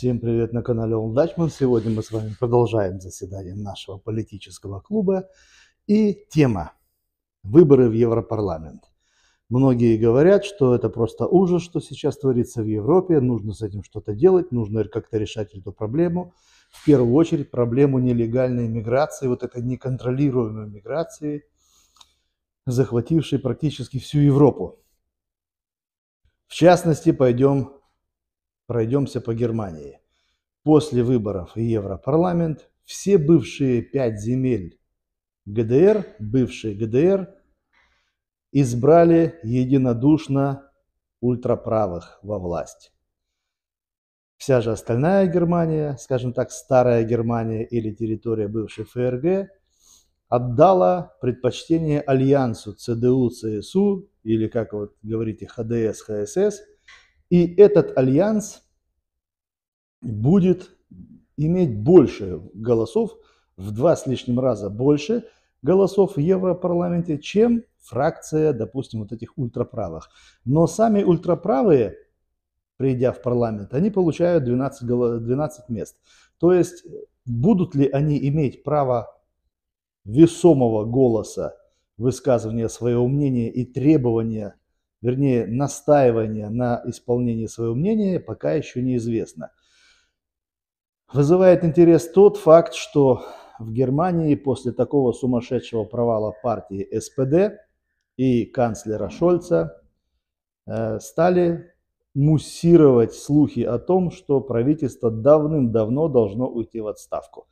Всем привет на канале Дачман. Сегодня мы с вами продолжаем заседание нашего политического клуба. И тема – выборы в Европарламент. Многие говорят, что это просто ужас, что сейчас творится в Европе, нужно с этим что-то делать, нужно как-то решать эту проблему. В первую очередь проблему нелегальной миграции, вот этой неконтролируемой миграции, захватившей практически всю Европу. В частности, пойдем Пройдемся по Германии. После выборов в Европарламент все бывшие пять земель ГДР, бывшие ГДР, избрали единодушно ультраправых во власть. Вся же остальная Германия, скажем так, старая Германия или территория бывшей ФРГ, отдала предпочтение альянсу ЦДУ-ЦСУ или, как вот говорите, ХДС-ХСС – и этот альянс будет иметь больше голосов, в два с лишним раза больше голосов в Европарламенте, чем фракция, допустим, вот этих ультраправых. Но сами ультраправые, придя в парламент, они получают 12, 12 мест. То есть будут ли они иметь право весомого голоса, высказывания своего мнения и требования вернее, настаивание на исполнении своего мнения пока еще неизвестно. Вызывает интерес тот факт, что в Германии после такого сумасшедшего провала партии СПД и канцлера Шольца э, стали муссировать слухи о том, что правительство давным-давно должно уйти в отставку.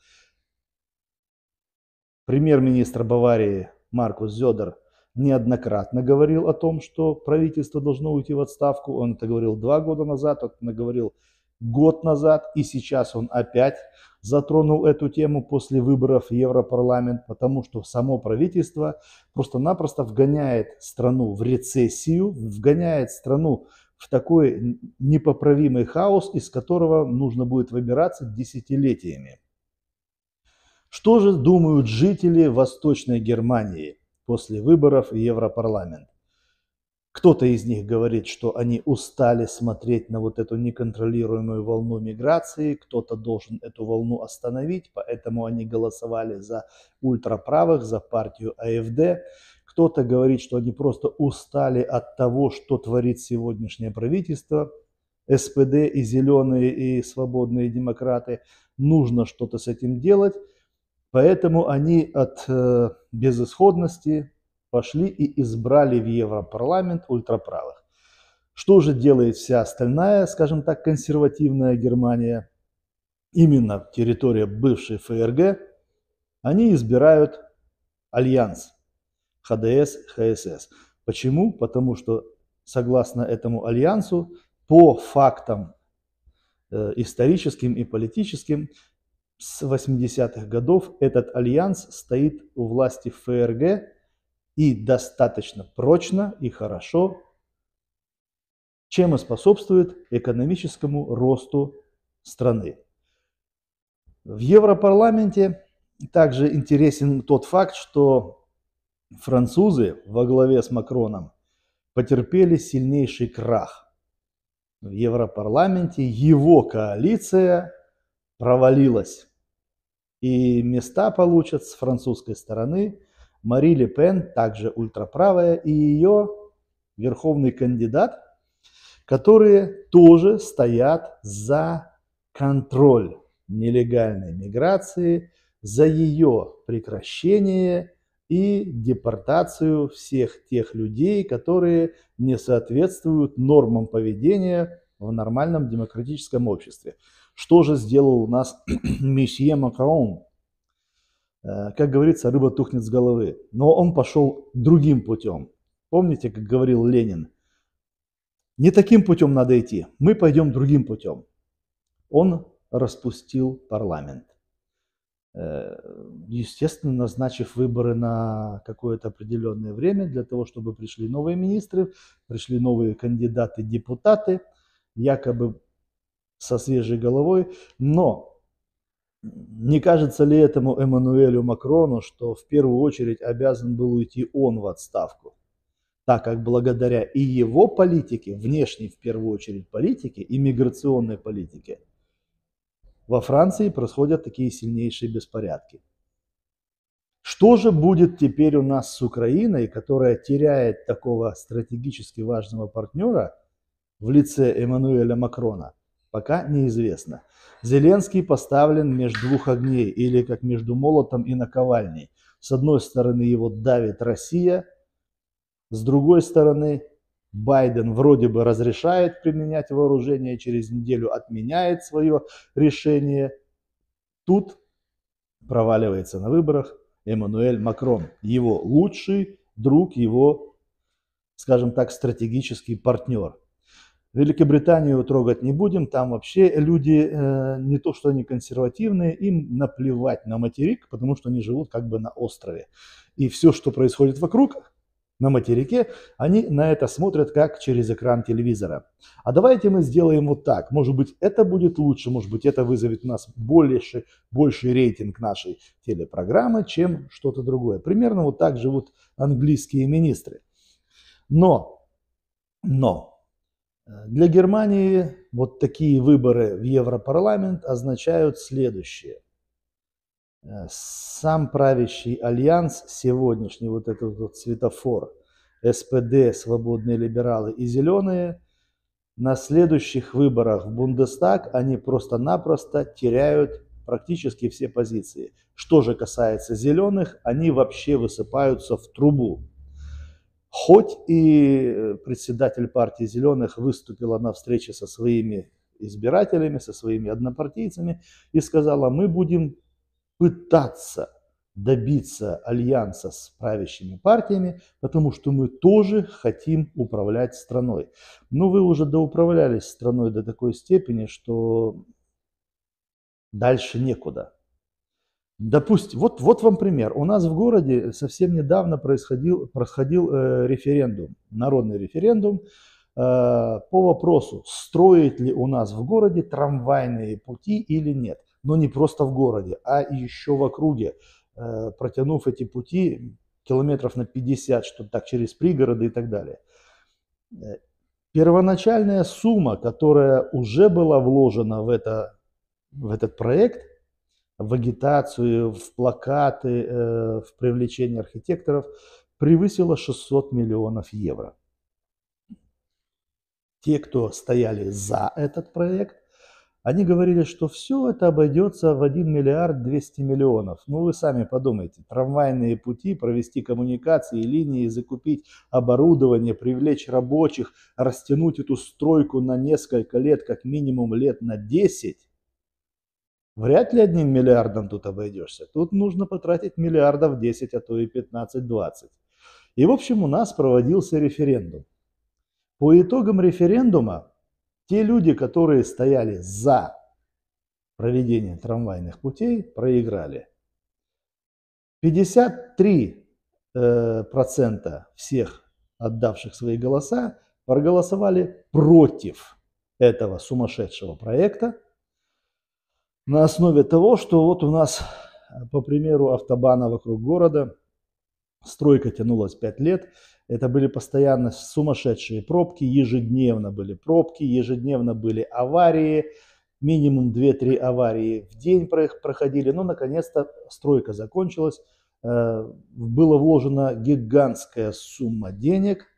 Премьер-министр Баварии Маркус Зедер неоднократно говорил о том, что правительство должно уйти в отставку. Он это говорил два года назад, он это говорил год назад, и сейчас он опять затронул эту тему после выборов в Европарламент, потому что само правительство просто-напросто вгоняет страну в рецессию, вгоняет страну в такой непоправимый хаос, из которого нужно будет выбираться десятилетиями. Что же думают жители Восточной Германии? после выборов в Европарламент. Кто-то из них говорит, что они устали смотреть на вот эту неконтролируемую волну миграции, кто-то должен эту волну остановить, поэтому они голосовали за ультраправых, за партию АФД. Кто-то говорит, что они просто устали от того, что творит сегодняшнее правительство, СПД и зеленые, и свободные демократы. Нужно что-то с этим делать. Поэтому они от э, безысходности пошли и избрали в Европарламент ультраправых. Что же делает вся остальная, скажем так, консервативная Германия, именно территория бывшей ФРГ, они избирают альянс ХДС, ХСС. Почему? Потому что, согласно этому альянсу, по фактам э, историческим и политическим, с 80-х годов этот альянс стоит у власти ФРГ и достаточно прочно и хорошо, чем и способствует экономическому росту страны. В Европарламенте также интересен тот факт, что французы во главе с Макроном потерпели сильнейший крах. В Европарламенте его коалиция провалилась. И места получат с французской стороны Мари Ле Пен, также ультраправая, и ее верховный кандидат, которые тоже стоят за контроль нелегальной миграции, за ее прекращение и депортацию всех тех людей, которые не соответствуют нормам поведения в нормальном демократическом обществе. Что же сделал у нас месье Макрон? Э, как говорится, рыба тухнет с головы. Но он пошел другим путем. Помните, как говорил Ленин? Не таким путем надо идти, мы пойдем другим путем. Он распустил парламент. Э, естественно, назначив выборы на какое-то определенное время, для того, чтобы пришли новые министры, пришли новые кандидаты-депутаты, якобы со свежей головой. Но не кажется ли этому Эммануэлю Макрону, что в первую очередь обязан был уйти он в отставку? так как благодаря и его политике, внешней в первую очередь политике, иммиграционной политике, во Франции происходят такие сильнейшие беспорядки. Что же будет теперь у нас с Украиной, которая теряет такого стратегически важного партнера в лице Эммануэля Макрона? Пока неизвестно. Зеленский поставлен между двух огней, или как между молотом и наковальней. С одной стороны его давит Россия, с другой стороны Байден вроде бы разрешает применять вооружение, через неделю отменяет свое решение. Тут проваливается на выборах Эммануэль Макрон, его лучший друг, его, скажем так, стратегический партнер – Великобританию трогать не будем, там вообще люди э, не то, что они консервативные, им наплевать на материк, потому что они живут как бы на острове. И все, что происходит вокруг на материке, они на это смотрят как через экран телевизора. А давайте мы сделаем вот так. Может быть, это будет лучше, может быть, это вызовет у нас больше, больший рейтинг нашей телепрограммы, чем что-то другое. Примерно вот так живут английские министры. Но, но для Германии вот такие выборы в Европарламент означают следующее. Э, сам правящий альянс сегодняшний, вот этот вот светофор, СПД, свободные либералы и зеленые, на следующих выборах в Бундестаг они просто-напросто теряют практически все позиции. Что же касается зеленых, они вообще высыпаются в трубу. Хоть и э, председатель партии «Зеленых» выступила на встрече со своими избирателями, со своими однопартийцами и сказала, мы будем пытаться добиться альянса с правящими партиями, потому что мы тоже хотим управлять страной. Но ну, вы уже доуправлялись страной до такой степени, что дальше некуда. Допустим, вот, вот вам пример. У нас в городе совсем недавно происходил, происходил э, референдум, народный референдум э, по вопросу, строить ли у нас в городе трамвайные пути или нет. Но не просто в городе, а еще в округе, э, протянув эти пути километров на 50, что так, через пригороды и так далее. Э, первоначальная сумма, которая уже была вложена в, это, в этот проект – в агитацию, в плакаты, э, в привлечение архитекторов превысило 600 миллионов евро. Те, кто стояли за этот проект, они говорили, что все это обойдется в 1 миллиард 200 миллионов. Ну, вы сами подумайте, трамвайные пути, провести коммуникации, линии, закупить оборудование, привлечь рабочих, растянуть эту стройку на несколько лет, как минимум лет на 10, Вряд ли одним миллиардом тут обойдешься. Тут нужно потратить миллиардов 10, а то и 15-20. И, в общем, у нас проводился референдум. По итогам референдума те люди, которые стояли за проведение трамвайных путей, проиграли. 53% э, всех отдавших свои голоса проголосовали против этого сумасшедшего проекта – на основе того, что вот у нас, э, по примеру, автобана вокруг города, стройка тянулась 5 лет, это были постоянно сумасшедшие пробки, ежедневно были пробки, ежедневно были аварии, минимум 2-3 аварии в день проходили, но ну, наконец-то стройка закончилась, э, было вложено гигантская сумма денег –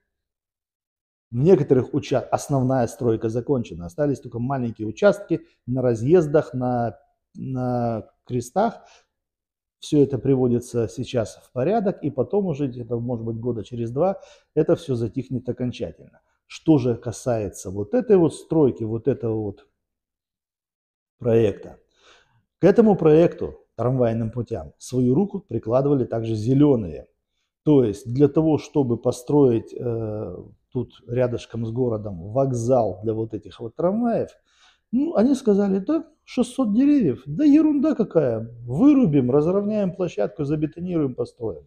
в некоторых участках основная стройка закончена. Остались только маленькие участки на разъездах, на, на крестах. Все это приводится сейчас в порядок, и потом уже где-то, может быть, года через два это все затихнет окончательно. Что же касается вот этой вот стройки, вот этого вот проекта. К этому проекту, трамвайным путям, свою руку прикладывали также зеленые. То есть для того, чтобы построить э, тут рядышком с городом вокзал для вот этих вот трамваев. Ну, они сказали, да, 600 деревьев, да ерунда какая, вырубим, разровняем площадку, забетонируем, построим.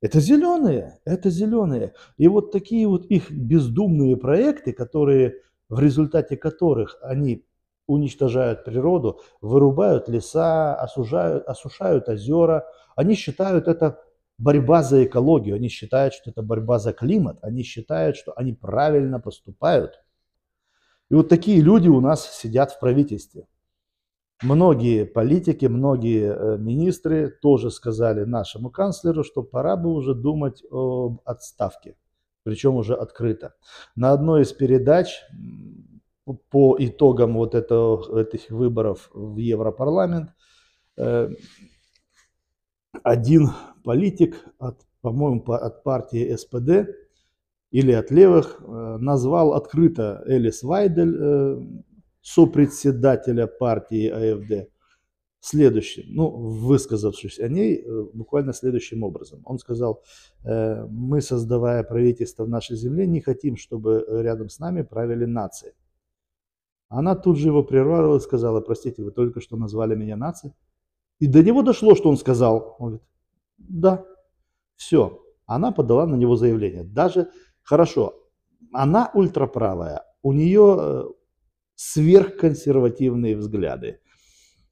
Это зеленые, это зеленые. И вот такие вот их бездумные проекты, которые, в результате которых они уничтожают природу, вырубают леса, осужают, осушают озера, они считают это борьба за экологию, они считают, что это борьба за климат, они считают, что они правильно поступают. И вот такие люди у нас сидят в правительстве. Многие политики, многие э, министры тоже сказали нашему канцлеру, что пора бы уже думать об отставке, причем уже открыто. На одной из передач по итогам вот это, этих выборов в Европарламент э, один политик, от, по-моему, по, от партии СПД или от левых, э, назвал открыто Элис Вайдель, э, сопредседателя партии АФД, следующим, ну, высказавшись о ней, э, буквально следующим образом. Он сказал, мы, создавая правительство в нашей земле, не хотим, чтобы рядом с нами правили нации. Она тут же его прервала и сказала, простите, вы только что назвали меня нацией? И до него дошло, что он сказал. Он говорит, да. Все. Она подала на него заявление. Даже хорошо, она ультраправая, у нее э, сверхконсервативные взгляды.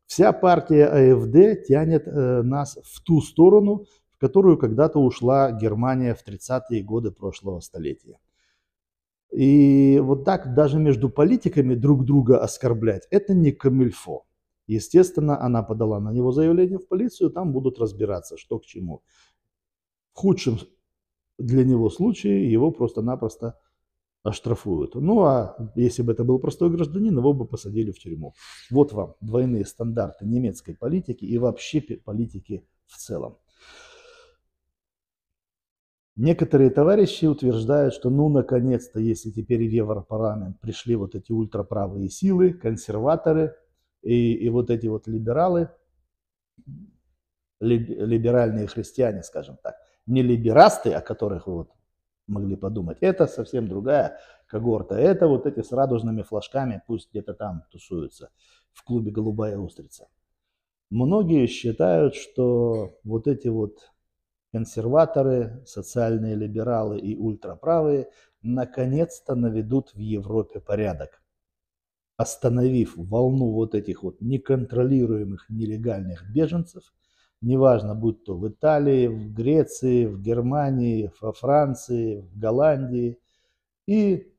Вся партия АФД тянет э, нас в ту сторону, в которую когда-то ушла Германия в 30-е годы прошлого столетия. И вот так даже между политиками друг друга оскорблять, это не камильфо. Естественно, она подала на него заявление в полицию, там будут разбираться, что к чему. В худшем для него случае его просто-напросто оштрафуют. Ну а если бы это был простой гражданин, его бы посадили в тюрьму. Вот вам двойные стандарты немецкой политики и вообще политики в целом. Некоторые товарищи утверждают, что ну наконец-то, если теперь в Европарламент пришли вот эти ультраправые силы, консерваторы, и, и вот эти вот либералы, ли, либеральные христиане, скажем так, не либерасты, о которых вы вот могли подумать, это совсем другая когорта. Это вот эти с радужными флажками, пусть где-то там тусуются, в клубе «Голубая устрица». Многие считают, что вот эти вот консерваторы, социальные либералы и ультраправые наконец-то наведут в Европе порядок остановив волну вот этих вот неконтролируемых нелегальных беженцев, неважно, будь то в Италии, в Греции, в Германии, во Франции, в Голландии, и,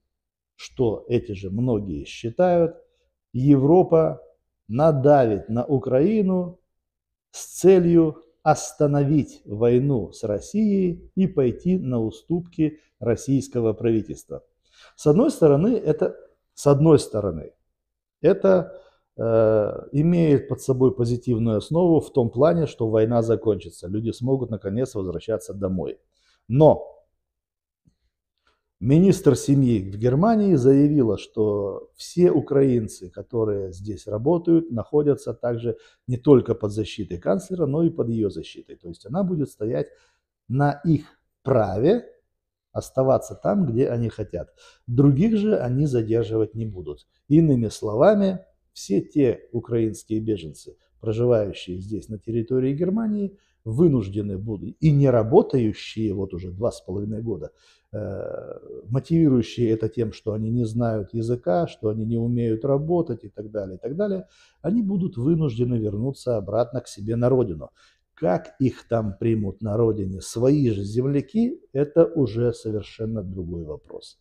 что эти же многие считают, Европа надавит на Украину с целью остановить войну с Россией и пойти на уступки российского правительства. С одной стороны, это с одной стороны. Это э, имеет под собой позитивную основу в том плане, что война закончится, люди смогут наконец возвращаться домой. Но министр семьи в Германии заявила, что все украинцы, которые здесь работают, находятся также не только под защитой канцлера, но и под ее защитой. То есть она будет стоять на их праве оставаться там, где они хотят. Других же они задерживать не будут. Иными словами, все те украинские беженцы, проживающие здесь на территории Германии, вынуждены будут и не работающие вот уже два с половиной года, э, мотивирующие это тем, что они не знают языка, что они не умеют работать и так далее, и так далее, они будут вынуждены вернуться обратно к себе на родину. Как их там примут на родине свои же земляки, это уже совершенно другой вопрос.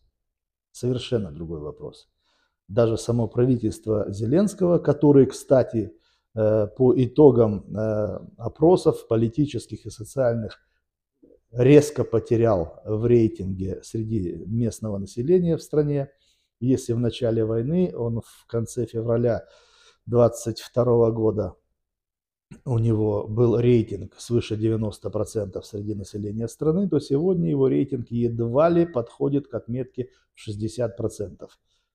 Совершенно другой вопрос. Даже само правительство Зеленского, который, кстати, э, по итогам э, опросов политических и социальных резко потерял в рейтинге среди местного населения в стране. Если в начале войны он в конце февраля 22 года у него был рейтинг свыше 90% среди населения страны, то сегодня его рейтинг едва ли подходит к отметке 60%.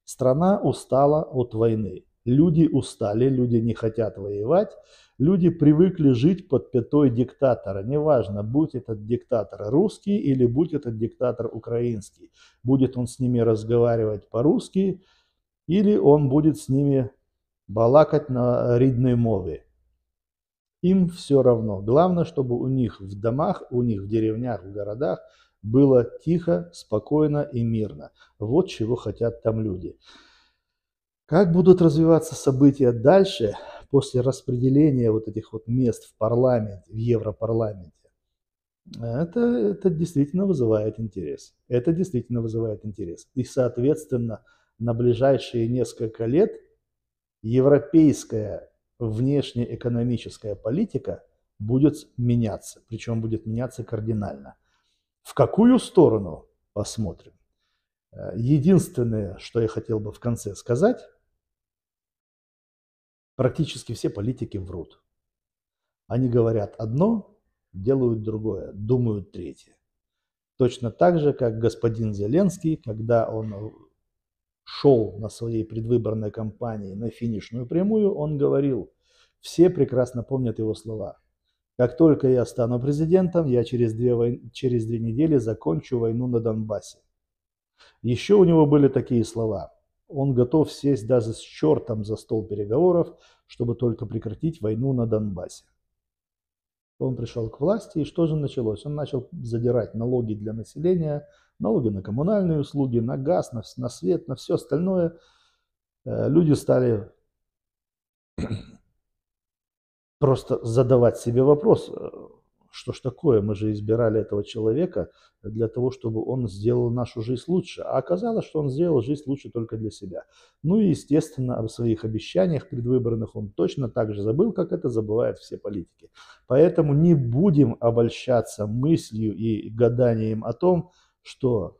Страна устала от войны. Люди устали, люди не хотят воевать, люди привыкли жить под пятой диктатора. Неважно, будь этот диктатор русский или будь этот диктатор украинский. Будет он с ними разговаривать по-русски или он будет с ними балакать на рідной мове. Им все равно. Главное, чтобы у них в домах, у них в деревнях, в городах было тихо, спокойно и мирно. Вот чего хотят там люди. Как будут развиваться события дальше, после распределения вот этих вот мест в парламенте, в Европарламенте, это, это действительно вызывает интерес. Это действительно вызывает интерес. И, соответственно, на ближайшие несколько лет европейская внешнеэкономическая политика будет меняться, причем будет меняться кардинально. В какую сторону посмотрим? Э, единственное, что я хотел бы в конце сказать, практически все политики врут. Они говорят одно, делают другое, думают третье. Точно так же, как господин Зеленский, когда он шел на своей предвыборной кампании на финишную прямую, он говорил, все прекрасно помнят его слова. Как только я стану президентом, я через две, войн... через две недели закончу войну на Донбассе. Еще у него были такие слова. Он готов сесть даже с чертом за стол переговоров, чтобы только прекратить войну на Донбассе. Он пришел к власти, и что же началось? Он начал задирать налоги для населения, налоги на коммунальные услуги, на газ, на, на свет, на все остальное. Э, люди стали просто задавать себе вопрос, э, что ж такое, мы же избирали этого человека для того, чтобы он сделал нашу жизнь лучше. А оказалось, что он сделал жизнь лучше только для себя. Ну и, естественно, о своих обещаниях предвыборных он точно так же забыл, как это забывают все политики. Поэтому не будем обольщаться мыслью и гаданием о том, что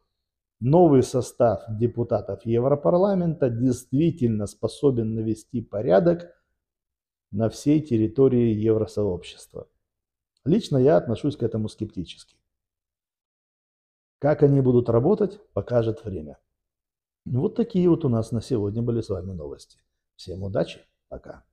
новый состав депутатов Европарламента действительно способен навести порядок – на всей территории евросообщества. Лично я отношусь к этому скептически. Как они будут работать, покажет время. Вот такие вот у нас на сегодня были с вами новости. Всем удачи, пока.